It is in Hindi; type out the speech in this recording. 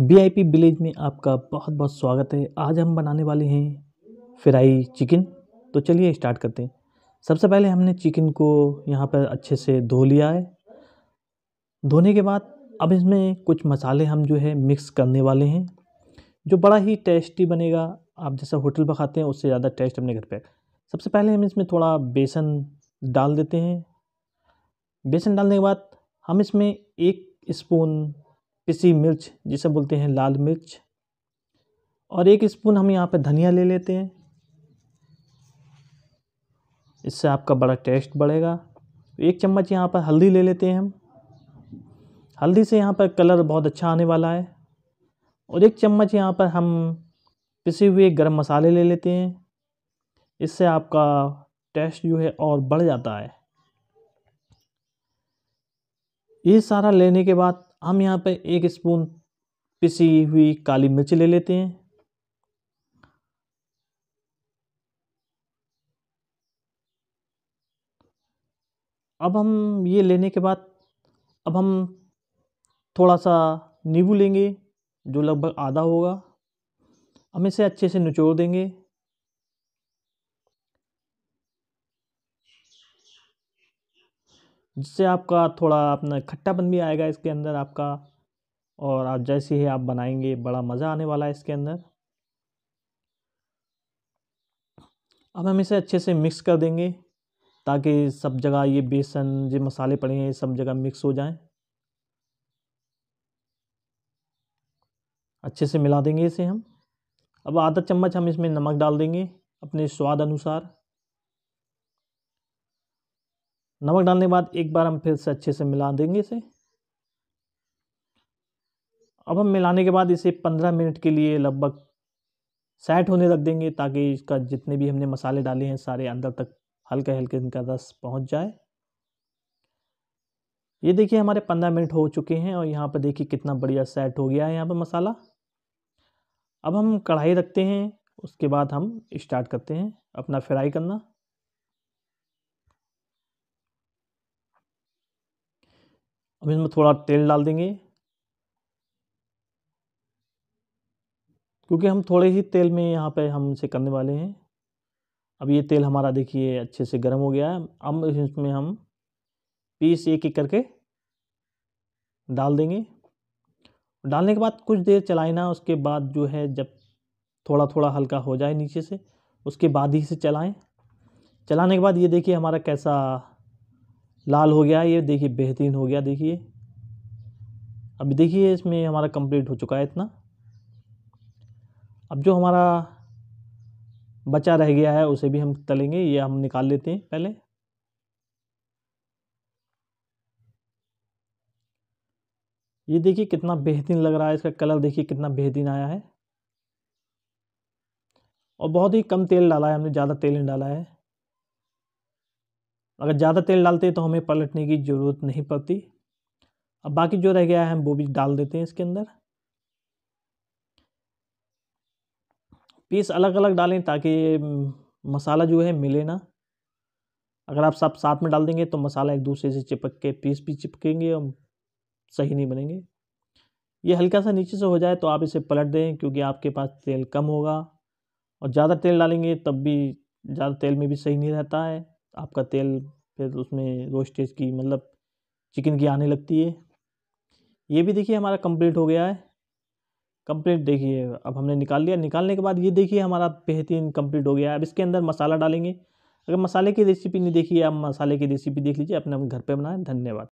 पी विलेज में आपका बहुत बहुत स्वागत है आज हम बनाने वाले हैं फ्राई चिकन तो चलिए स्टार्ट करते हैं सबसे पहले हमने चिकन को यहाँ पर अच्छे से धो लिया है धोने के बाद अब इसमें कुछ मसाले हम जो है मिक्स करने वाले हैं जो बड़ा ही टेस्टी बनेगा आप जैसा होटल पर खाते हैं उससे ज़्यादा टेस्ट अपने घर पर सबसे पहले हम इसमें थोड़ा बेसन डाल देते हैं बेसन डालने के बाद हम इसमें एक स्पून पिसी मिर्च जिसे बोलते हैं लाल मिर्च और एक स्पून हम यहाँ पे धनिया ले लेते हैं इससे आपका बड़ा टेस्ट बढ़ेगा एक चम्मच यहाँ पर हल्दी ले लेते हैं हम हल्दी से यहाँ पर कलर बहुत अच्छा आने वाला है और एक चम्मच यहाँ पर हम पिसे हुए गरम मसाले ले लेते हैं इससे आपका टेस्ट जो है और बढ़ जाता है ये सारा लेने के बाद हम यहाँ पर एक स्पून पिसी हुई काली मिर्च ले लेते हैं अब हम ये लेने के बाद अब हम थोड़ा सा नींबू लेंगे जो लगभग आधा होगा हम इसे अच्छे से निचोड़ देंगे जिससे आपका थोड़ा अपना खट्टापन भी आएगा इसके अंदर आपका और आप जैसे ही आप बनाएंगे बड़ा मज़ा आने वाला है इसके अंदर अब हम इसे अच्छे से मिक्स कर देंगे ताकि सब जगह ये बेसन जो मसाले पड़े हैं सब जगह मिक्स हो जाएं अच्छे से मिला देंगे इसे हम अब आधा चम्मच हम इसमें नमक डाल देंगे अपने स्वाद अनुसार नमक डालने के बाद एक बार हम फिर से अच्छे से मिला देंगे इसे अब हम मिलाने के बाद इसे पंद्रह मिनट के लिए लगभग सेट होने रख देंगे ताकि इसका जितने भी हमने मसाले डाले हैं सारे अंदर तक हल्के हल्के इनका रस पहुंच जाए ये देखिए हमारे पंद्रह मिनट हो चुके हैं और यहाँ पर देखिए कितना बढ़िया सेट हो गया है यहाँ पर मसाला अब हम कढ़ाई रखते हैं उसके बाद हम स्टार्ट करते हैं अपना फ्राई करना अब इसमें थोड़ा तेल डाल देंगे क्योंकि हम थोड़े ही तेल में यहाँ पे हम इसे करने वाले हैं अब ये तेल हमारा देखिए अच्छे से गर्म हो गया है अब इसमें हम पीस एक एक करके डाल देंगे डालने के बाद कुछ देर चलाना उसके बाद जो है जब थोड़ा थोड़ा हल्का हो जाए नीचे से उसके बाद ही इसे चलाएं चलाने के बाद ये देखिए हमारा कैसा लाल हो गया ये देखिए बेहतरीन हो गया देखिए अब देखिए इसमें हमारा कंप्लीट हो चुका है इतना अब जो हमारा बचा रह गया है उसे भी हम तलेंगे ये हम निकाल लेते हैं पहले ये देखिए कितना बेहतरीन लग रहा है इसका कलर देखिए कितना बेहतरीन आया है और बहुत ही कम तेल डाला है हमने ज़्यादा तेल नहीं डाला है अगर ज़्यादा तेल डालते हैं तो हमें पलटने की ज़रूरत नहीं पड़ती अब बाकी जो रह गया है हम वो भी डाल देते हैं इसके अंदर पीस अलग अलग डालें ताकि मसाला जो है मिले ना अगर आप सब साथ में डाल देंगे तो मसाला एक दूसरे से चिपक के पीस भी चिपकेंगे और सही नहीं बनेंगे ये हल्का सा नीचे से हो जाए तो आप इसे पलट दें क्योंकि आपके पास तेल कम होगा और ज़्यादा तेल डालेंगे तब भी ज़्यादा तेल में भी सही नहीं रहता है आपका तेल फिर उसमें रोस्टेज की मतलब चिकन की आने लगती है ये भी देखिए हमारा कंप्लीट हो गया है कंप्लीट देखिए अब हमने निकाल लिया निकालने के बाद ये देखिए हमारा बेहतरीन कंप्लीट हो गया है अब इसके अंदर मसाला डालेंगे अगर मसाले की रेसिपी नहीं देखी है आप मसाले की रेसिपी देख लीजिए अपने घर पे बनाएं धन्यवाद